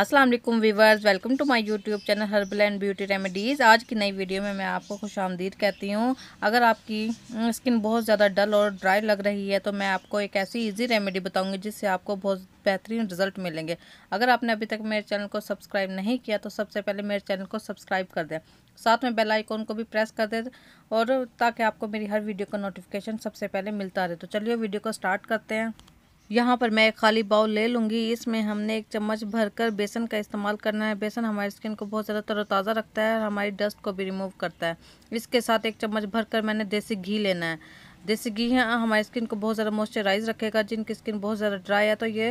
अस्सलाम वालेकुम viewers welcome to my YouTube channel herbal and beauty remedies आज की नई वीडियो में मैं आपको खुश आमदीद कहती हूँ अगर आपकी स्किन बहुत ज़्यादा डल और ड्राई लग रही है तो मैं आपको एक ऐसी इजी रेमेडी बताऊँगी जिससे आपको बहुत बेहतरीन रिजल्ट मिलेंगे अगर आपने अभी तक मेरे चैनल को सब्सक्राइब नहीं किया तो सबसे पहले मेरे चैनल को सब्सक्राइब कर दें साथ में बेल आइकॉन को भी प्रेस कर दें और ताकि आपको मेरी हर वीडियो का नोटिफिकेशन सबसे पहले मिलता रहे तो चलिए वीडियो को स्टार्ट करते हैं यहाँ पर मैं एक खाली बाउल ले लूँगी इसमें हमने एक चम्मच भरकर बेसन का इस्तेमाल करना है बेसन हमारी स्किन को बहुत ज़्यादा तरोताज़ा रखता है और हमारी डस्ट को भी रिमूव करता है इसके साथ एक चम्मच भरकर मैंने देसी घी लेना है देसी घी है हमारी स्किन को बहुत ज़्यादा मॉइस्चराइज रखेगा जिनकी स्किन बहुत ज़्यादा ड्राई है तो ये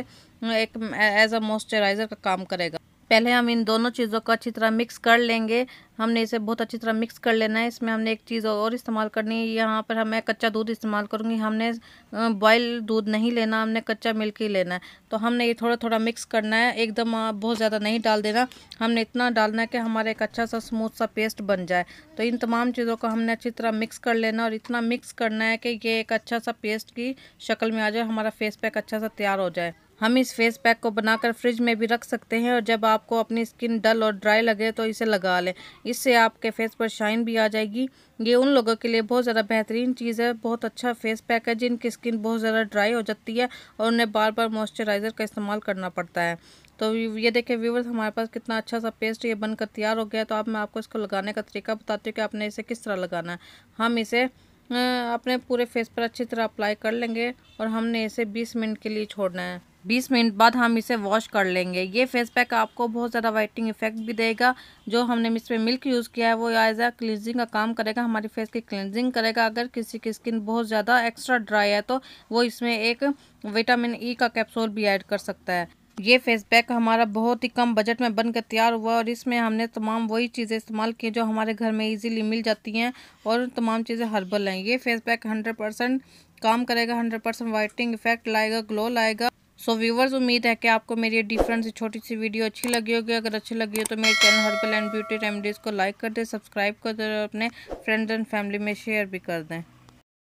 एक एज अ मॉइस्चराइज़र का काम करेगा पहले हम इन दोनों चीज़ों को अच्छी तरह मिक्स कर लेंगे हमने इसे बहुत अच्छी तरह मिक्स कर लेना है इसमें हमने एक चीज़ और इस्तेमाल करनी है यहाँ पर हमें कच्चा दूध इस्तेमाल करूँगी हमने बॉयल दूध नहीं लेना हमने कच्चा मिल्क ही लेना है तो हमने ये थोड़ा थोड़ा मिक्स करना है एकदम बहुत ज़्यादा नहीं डाल देना हमने इतना डालना है कि हमारा एक अच्छा सा स्मूथ सा पेस्ट बन जाए तो इन तमाम चीज़ों को हमने अच्छी तरह मिक्स कर लेना और इतना मिक्स करना है कि ये एक अच्छा सा पेस्ट की शक्ल में आ जाए हमारा फेस पैक अच्छा सा तैयार हो जाए हम इस फेस पैक को बनाकर फ्रिज में भी रख सकते हैं और जब आपको अपनी स्किन डल और ड्राई लगे तो इसे लगा लें इससे आपके फेस पर शाइन भी आ जाएगी ये उन लोगों के लिए बहुत ज़्यादा बेहतरीन चीज़ है बहुत अच्छा फेस पैक है जिनकी स्किन बहुत ज़्यादा ड्राई हो जाती है और उन्हें बार बार मॉइस्चराइज़र का इस्तेमाल करना पड़ता है तो ये देखिए व्यूवर्स हमारे पास कितना अच्छा सा पेस्ट ये बनकर तैयार हो गया तो अब आप मैं आपको इसको लगाने का तरीका बताती हूँ कि आपने इसे किस तरह लगाना है हम इसे अपने पूरे फेस पर अच्छी तरह अप्लाई कर लेंगे और हमने इसे 20 मिनट के लिए छोड़ना है बीस मिनट बाद हम इसे वॉश कर लेंगे ये फेस पैक आपको बहुत ज़्यादा वाइटिंग इफेक्ट भी देगा जो हमने इसमें मिल्क यूज़ किया है वो एज अ क्लिनजिंग का काम करेगा हमारी फेस की क्लिनजिंग करेगा अगर किसी की स्किन बहुत ज़्यादा एक्स्ट्रा ड्राई है तो वो इसमें एक विटामिन ई e का कैप्सूल भी ऐड कर सकता है ये फेस पैक हमारा बहुत ही कम बजट में बनकर तैयार हुआ और इसमें हमने तमाम वही चीज़ें इस्तेमाल की जो हमारे घर में इजीली मिल जाती हैं और तमाम चीज़ें हर्बल हैं ये फेस पैक हंड्रेड परसेंट काम करेगा हंड्रेड परसेंट वाइटिंग इफेक्ट लाएगा ग्लो लाएगा सो so, व्यूवर्स उम्मीद है कि आपको मेरी डिफरेंट सी छोटी सी वीडियो अच्छी लगी होगी अगर अच्छी लगी हो तो मेरे channel herbal and beauty remedies को लाइक कर दें सब्सक्राइब कर दें और अपने फ्रेंड्स एंड फैमिली में शेयर भी कर दें